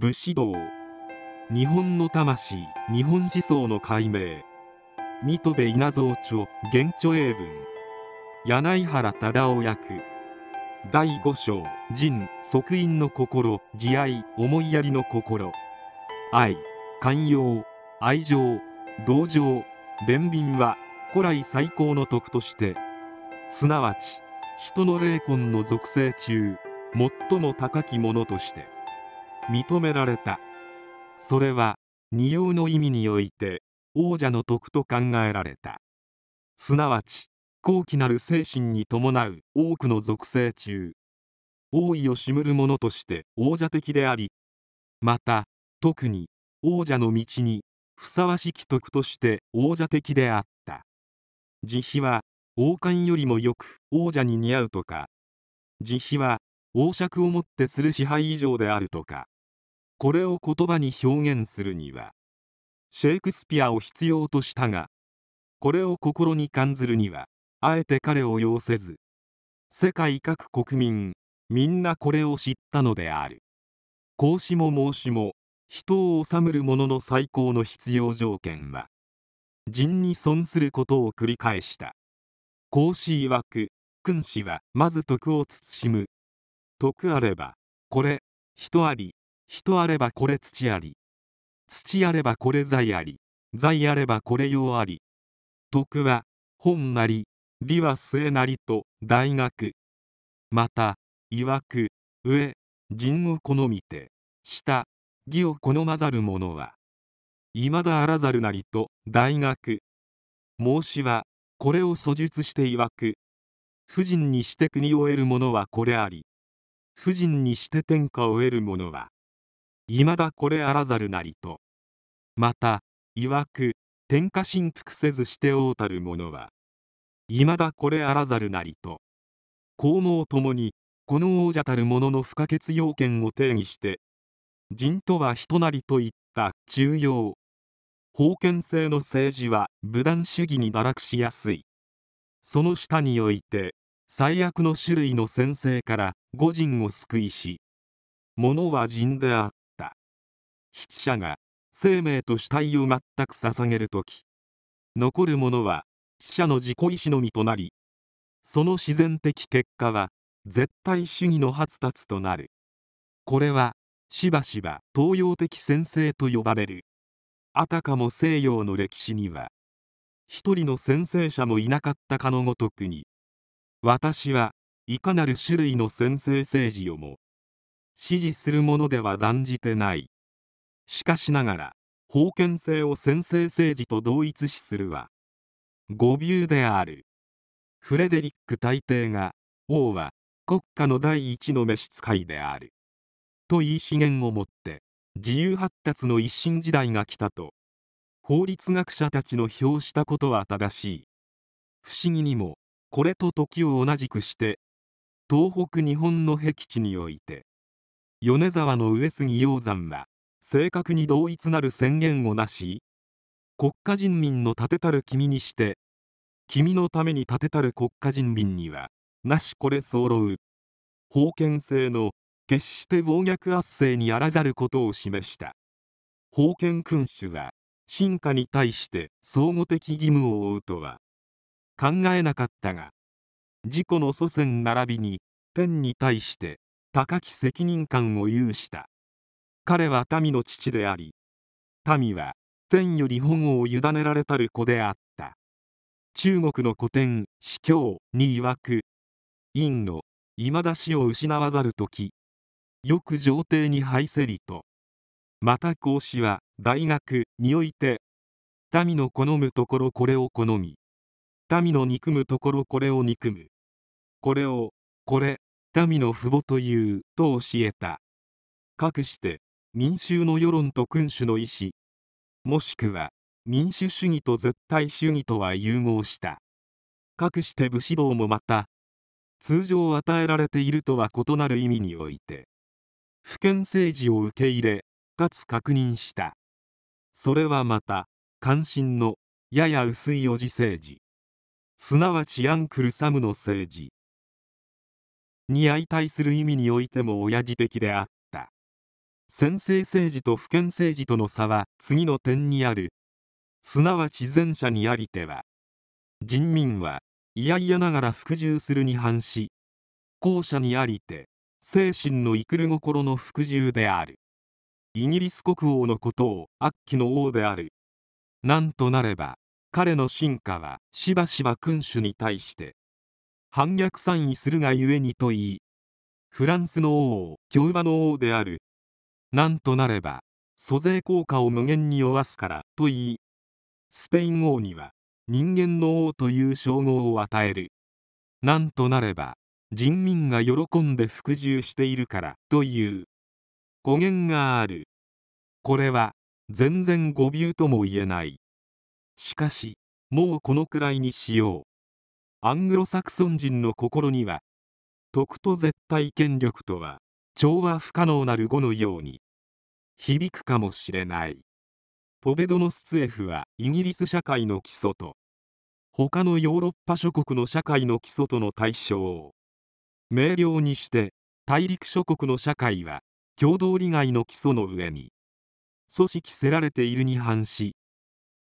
武士道日本の魂日本思想の解明水戸部稲造著原著英文柳原忠夫役第5章仁即因の心慈愛思いやりの心愛寛容愛情同情憐憫は古来最高の徳としてすなわち人の霊魂の属性中最も高きものとして認められたそれは仁王の意味において王者の徳と考えられたすなわち高貴なる精神に伴う多くの属性中王位を占むる者として王者的でありまた特に王者の道にふさわしき徳として王者的であった慈悲は王冠よりもよく王者に似合うとか慈悲は王爵をもってする支配以上であるとかこれを言葉に表現するにはシェイクスピアを必要としたがこれを心に感ずるにはあえて彼を要せず世界各国民みんなこれを知ったのである孔子も孟子も人を治むる者の最高の必要条件は人に損することを繰り返した孔子曰く君子はまず徳を慎む徳あればこれ人あり人あればこれ土あり土あればこれ財あり財あればこれ用あり徳は本なり理は末なりと大学また曰く上人を好みて下義を好まざる者はいまだあらざるなりと大学孟子はこれを訴述して曰く婦人にして国を得る者はこれあり婦人にして天下を得る者は未だこれあらざるなりとまた曰く天下振服せずしておうたる者は未だこれあらざるなりと公毛ともにこの王者たる者の不可欠要件を定義して人とは人なりといった重要封建制の政治は武断主義に堕落しやすいその下において最悪の種類の先生から五人を救いし物は人であった筆者が生命と主体を全く捧げる時残るものは死者の自己意志のみとなりその自然的結果は絶対主義の発達となるこれはしばしば東洋的先生と呼ばれるあたかも西洋の歴史には一人の先生者もいなかったかのごとくに私はいかなる種類の先生政治をも支持するものでは断じてないしかしながら封建制を専制政治と同一視するは誤謬であるフレデリック大帝が王は国家の第一の召使いであると言い資源をもって自由発達の一新時代が来たと法律学者たちの評したことは正しい不思議にもこれと時を同じくして東北日本の僻地において米沢の上杉鷹山は正確に同一なる宣言をなし国家人民の立てたる君にして君のために立てたる国家人民にはなしこれ候う封建制の決して暴虐圧政にあらざることを示した封建君主は進化に対して相互的義務を負うとは考えなかったが自己の祖先並びに天に対して高き責任感を有した彼は民の父であり民は天より保護を委ねられたる子であった中国の古典「司教」に曰く「陰の未だしを失わざる時よく上帝に拝せりと」また孔子は大学において民の好むところこれを好み民の憎むところこれを憎むこれをこれ民の父母というと教えたかくして民衆の世論と君主の意思もしくは民主主義と絶対主義とは融合したかくして武士道もまた通常与えられているとは異なる意味において不権政治を受け入れかつ確認したそれはまた関心のやや薄いおじ政治すなわちアンクルサムの政治に相対する意味においても親父的であっ先制政治と不権政治との差は次の点にあるすなわち前者にありては人民は嫌々ながら服従するに反し後者にありて精神のくる心の服従であるイギリス国王のことを悪鬼の王であるなんとなれば彼の進化はしばしば君主に対して反逆参位するがゆえにと言いフランスの王を共和の王であるなんとなれば租税効果を無限に負わすからと言いスペイン王には人間の王という称号を与えるなんとなれば人民が喜んで服従しているからという語源があるこれは全然誤謬とも言えないしかしもうこのくらいにしようアングロサクソン人の心には徳と絶対権力とは調和不可能なる語のように響くかもしれないポベドノスツエフはイギリス社会の基礎と他のヨーロッパ諸国の社会の基礎との対象を明瞭にして大陸諸国の社会は共同利害の基礎の上に組織せられているに反し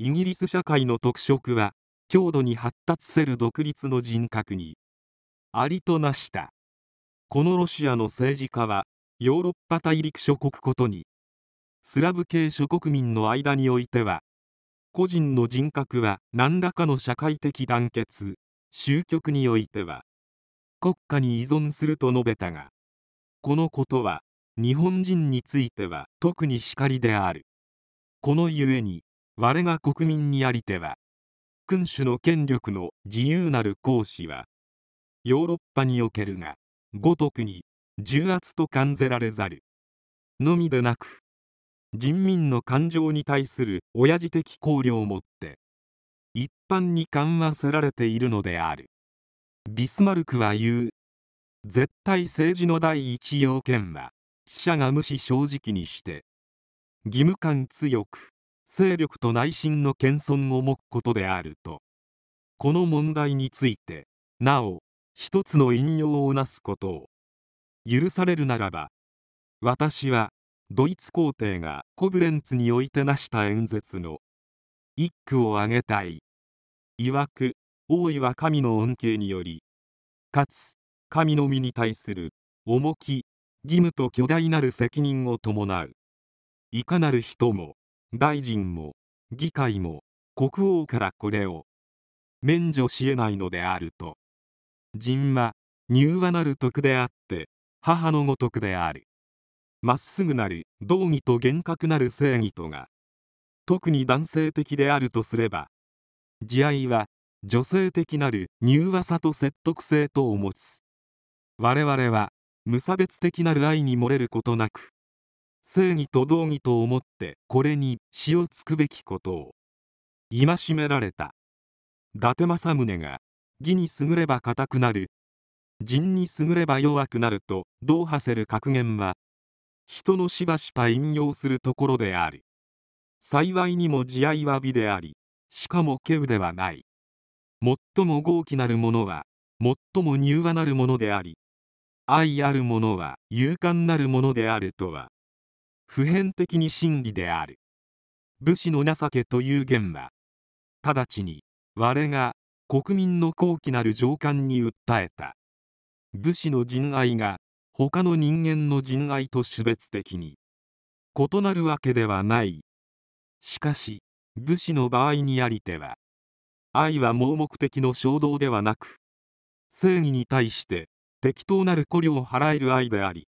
イギリス社会の特色は強度に発達せる独立の人格にありとなしたこのロシアの政治家はヨーロッパ大陸諸国ことにスラブ系諸国民の間においては個人の人格は何らかの社会的団結終局においては国家に依存すると述べたがこのことは日本人については特にしかりであるこのゆえに我が国民にありては君主の権力の自由なる行使はヨーロッパにおけるがごとくに重圧と感じられざるのみでなく人民の感情に対する親父的考慮をもって一般に緩和せられているのであるビスマルクは言う絶対政治の第一要件は死者が無視正直にして義務感強く勢力と内心の謙遜を持くことであるとこの問題についてなお一つの引用をなすことを許されるならば私はドイツ皇帝がコブレンツにおいてなした演説の一句を挙げたい曰く王位は神の恩恵によりかつ神の身に対する重き義務と巨大なる責任を伴ういかなる人も大臣も議会も国王からこれを免除しえないのであると人は柔和なる徳であって母のごとくであるまっすぐなる道義と厳格なる正義とが特に男性的であるとすれば慈愛は女性的なる柔和さと説得性とを持つ我々は無差別的なる愛に漏れることなく正義と道義と思ってこれに死をつくべきことを戒められた伊達政宗が義に優れば固くなる人に優れば弱くなるとどうハせる格言は人のしばしば引用するところである幸いにも慈愛は美でありしかも稀有ではない最も豪気なるものは最も柔和なるものであり愛あるものは勇敢なるものであるとは普遍的に真理である武士の情けという言は直ちに我が国民の高貴なる上官に訴えた武士の仁愛が他の人間の仁愛と種別的に異なるわけではないしかし武士の場合にありては愛は盲目的の衝動ではなく正義に対して適当なる孤慮を払える愛であり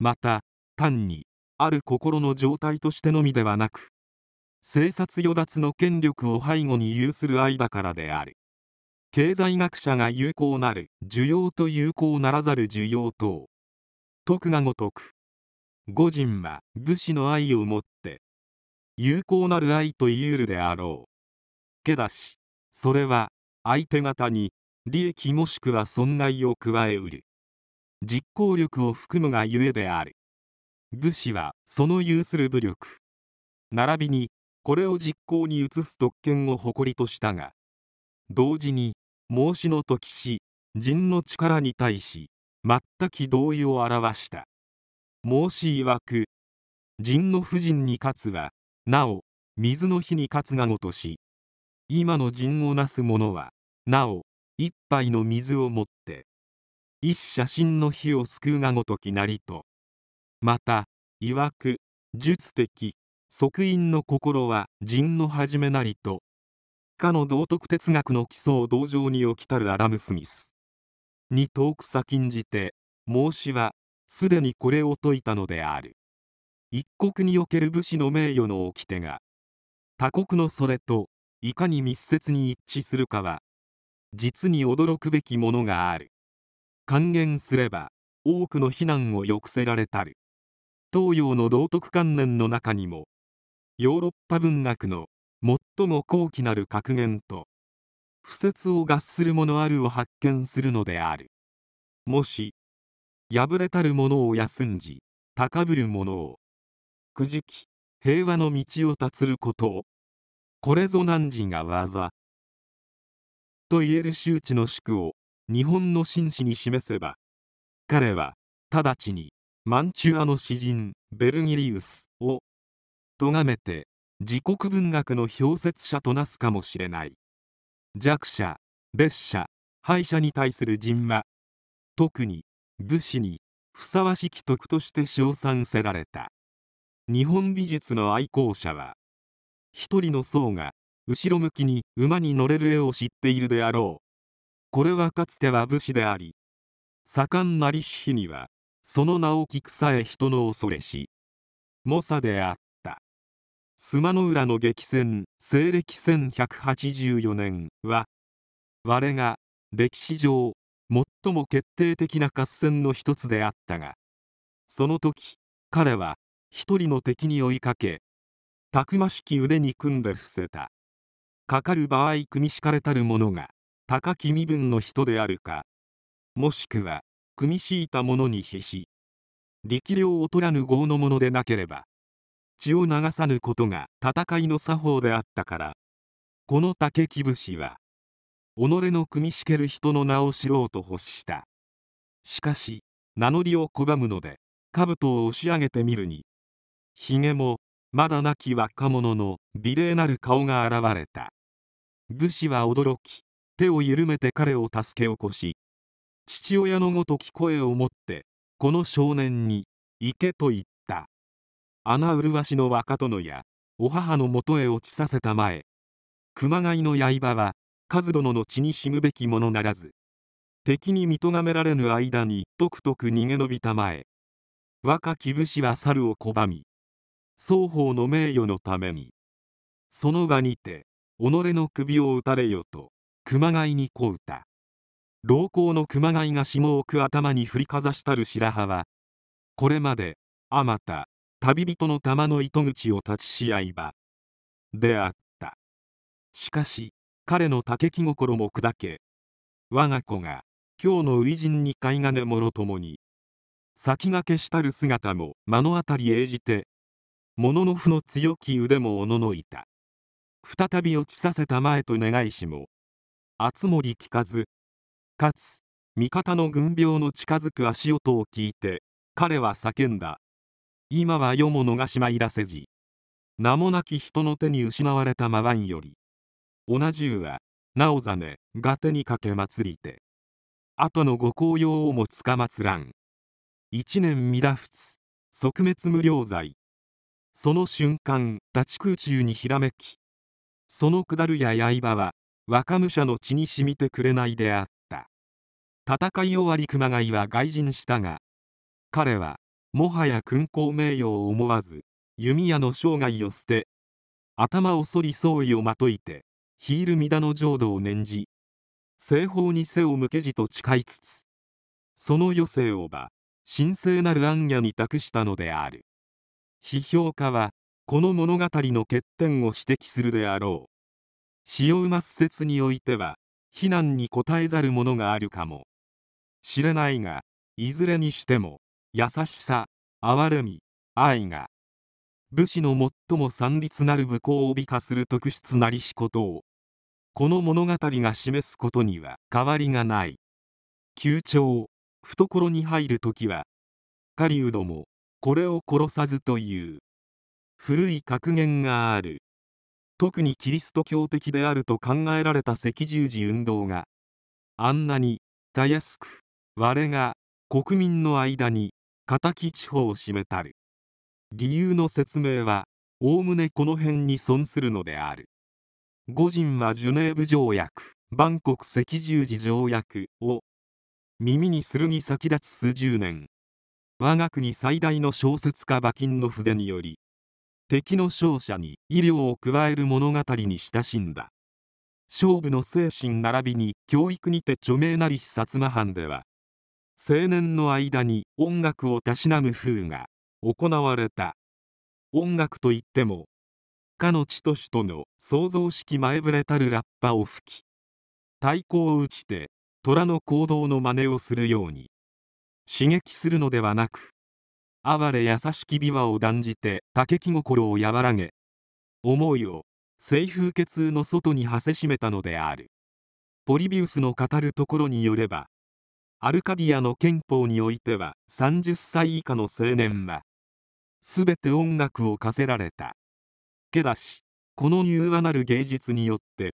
また単にある心の状態としてのみではなく生殺与奪の権力を背後に有する愛だからである経済学者が有効なる需要と有効ならざる需要等徳がごとく五人は武士の愛をもって有効なる愛と言えるであろうけだしそれは相手方に利益もしくは損害を加えうる実行力を含むがゆえである武士はその有する武力並びにこれを実行に移す特権を誇りとしたが同時に孟子の時し人の力に対し全く同意を表した孟子曰く人の婦人に勝つはなお水の火に勝つがごとし今の人をなす者はなお一杯の水を持って一写真の火を救うがごときなりとまた曰く術的即因の心は人の始めなりと下の道徳哲学の基礎を同情に置きたるアダム・スミスに遠く先んじて孟子はすでにこれを説いたのである一国における武士の名誉の掟が他国のそれといかに密接に一致するかは実に驚くべきものがある還元すれば多くの非難を抑せられたる東洋の道徳観念の中にもヨーロッパ文学の最も高貴なる格言と不説を合するものあるを発見するのであるもし破れたるものを休んじ高ぶるものをくじき平和の道を断つることをこれぞ汝が技と言える周知の宿を日本の紳士に示せば彼は直ちにマンチュアの詩人ベルギリウスを咎めて自国文学の氷説者となすかもしれない弱者列者敗者に対する人話特に武士にふさわしき徳として称賛せられた日本美術の愛好者は一人の僧が後ろ向きに馬に乗れる絵を知っているであろうこれはかつては武士であり盛んな主子にはその名を聞くさえ人の恐れし猛者であった須磨の浦の激戦西暦1184年は我が歴史上最も決定的な合戦の一つであったがその時彼は一人の敵に追いかけたくましき腕に組んで伏せたかかる場合組み敷かれたる者が高き身分の人であるかもしくは組み敷いた者に比し力量劣らぬ業の者でなければ血を流さぬことが戦いの作法であったからこの竹木士は己の組みしける人の名を知ろうと欲したしかし名乗りを拒むので兜を押し上げてみるにひげもまだ亡き若者の美麗なる顔が現れた武士は驚き手を緩めて彼を助け起こし父親のごとき声を持ってこの少年に行けと言った穴麗しの若殿やお母のもとへ落ちさせたまえ熊谷の刃は和殿の血にしむべきものならず敵に見とがめられぬ間にとくとく逃げ延びたまえ若き武士は猿を拒み双方の名誉のためにその場にて己の首を打たれよと熊谷にこうた老行の熊谷が下を置く頭に振りかざしたる白羽はこれまであまた旅人の玉の糸口を立ちし合い場であったしかし彼の竹き心も砕け我が子が今日の初陣に貝金もろともに先駆けしたる姿も目の当たり演じて物の負の強き腕もおののいた再び落ちさせたまえと願いしも熱森聞かずかつ味方の軍病の近づく足音を聞いて彼は叫んだ今は世も逃しまいらせじ名もなき人の手に失われたまわんより同じうはなおざねが手にかけまつりて後のご紅葉をもつかまつらん一年乱仏即滅無料罪その瞬間立ち空中にひらめきその下るや刃は若武者の血に染みてくれないであった戦い終わり熊谷は外人したが彼はもはや勲功名誉を思わず弓矢の生涯を捨て頭をそり総意をまといてヒール皆の浄土を念じ西方に背を向けじと誓いつつその余生をば神聖なる暗夜に託したのである批評家はこの物語の欠点を指摘するであろう潮馬施設においては非難に応えざるものがあるかもしれないがいずれにしても優しさ憐れみ愛が武士の最も三立なる武功を美化する特質なりしことをこの物語が示すことには変わりがない宮長懐に入る時は狩人もこれを殺さずという古い格言がある特にキリスト教的であると考えられた赤十字運動があんなにたやすく我が国民の間に敵地方を占めたる理由の説明はおおむねこの辺に損するのである五人はジュネーブ条約万国赤十字条約を耳にするに先立つ数十年我が国最大の小説家馬琴の筆により敵の勝者に医療を加える物語に親しんだ勝負の精神並びに教育にて著名なりし薩摩藩では青年の間に音楽をたしなむ風が行われた音楽といってもかの地としとの創造式前触れたるラッパを吹き太鼓を打ちて虎の行動の真似をするように刺激するのではなく哀れ優しき琵琶を断じて竹木心を和らげ思いを清風血の外に馳せしめたのであるポリビウスの語るところによればアルカディアの憲法においては30歳以下の青年は全て音楽を課せられたけだしこの柔和なる芸術によって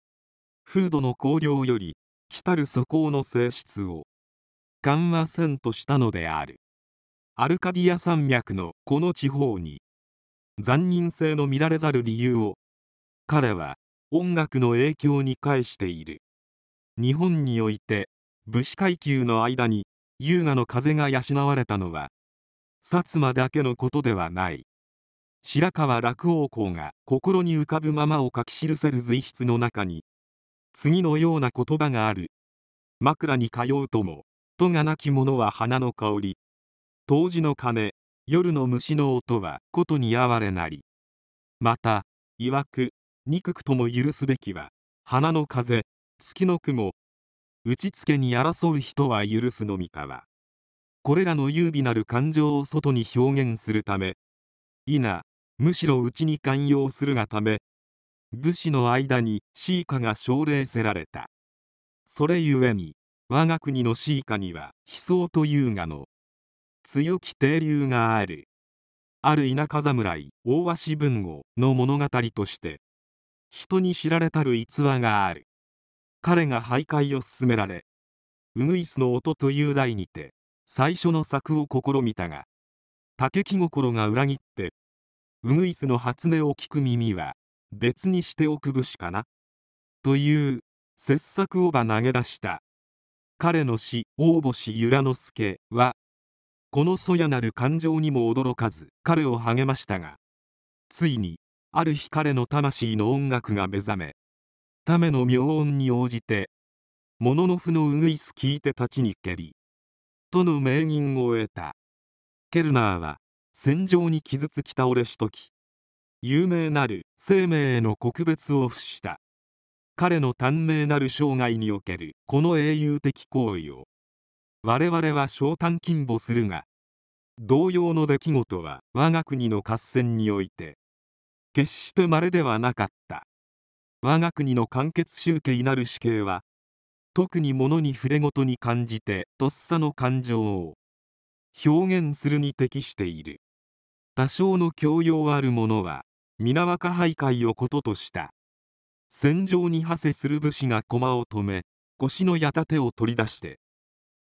風土の考量より来たる素行の性質を緩和せんとしたのであるアルカディア山脈のこの地方に残忍性の見られざる理由を彼は音楽の影響に介している日本において武士階級の間に優雅の風が養われたのは薩摩だけのことではない白河楽王公が心に浮かぶままを書き記せる随筆の中に次のような言葉がある枕に通うともとがなき者は花の香り冬至の鐘夜の虫の音はことにあわれなりまた曰く憎くとも許すべきは花の風月の雲打ちつけに争う人は許すのみかはこれらの優美なる感情を外に表現するため否むしろ内に寛容するがため武士の間にシーカが奨励せられたそれゆえに我が国のシーカには悲壮と優雅の強き停留があるある田舎侍大鷲文吾の物語として人に知られたる逸話がある彼が徘徊を進められ「ウグイスの音」という題にて最初の作を試みたが竹木心が裏切ってウグイスの初音を聞く耳は別にしておく武士かなという切削をば投げ出した彼の死大星由良之助はこのそやなる感情にも驚かず彼を励ましたがついにある日彼の魂の音楽が目覚めための妙音に応じて「もののふのうぐいす聞いて立ちに蹴り」との名言を得たケルナーは戦場に傷つき倒れしとき有名なる生命への告別を付した彼の短命なる生涯におけるこの英雄的行為を我々は昇誕金母するが同様の出来事は我が国の合戦において決して稀ではなかった我が国の完結集計なる死刑は特に物に触れごとに感じてとっさの感情を表現するに適している多少の教養ある者は皆若徘徊をこととした戦場に馳せする武士が駒を止め腰の矢立を取り出して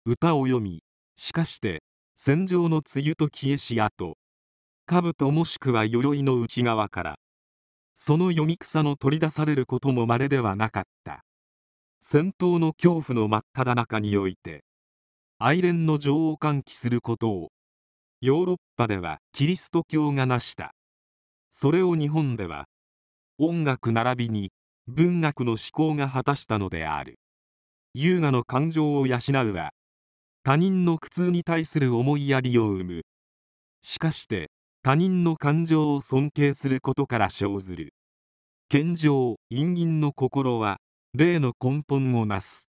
歌を読みしかして戦場の露と消えしあと兜もしくは鎧の内側からその読み草の取り出されることも稀ではなかった戦闘の恐怖の真っ只中において愛連の女王を喚起することをヨーロッパではキリスト教が成したそれを日本では音楽並びに文学の思考が果たしたのである優雅の感情を養うは他人の苦痛に対する思いやりを生むしかして他人の感情を尊敬することから生ずる。謙譲、陰銀の心は、霊の根本をなす。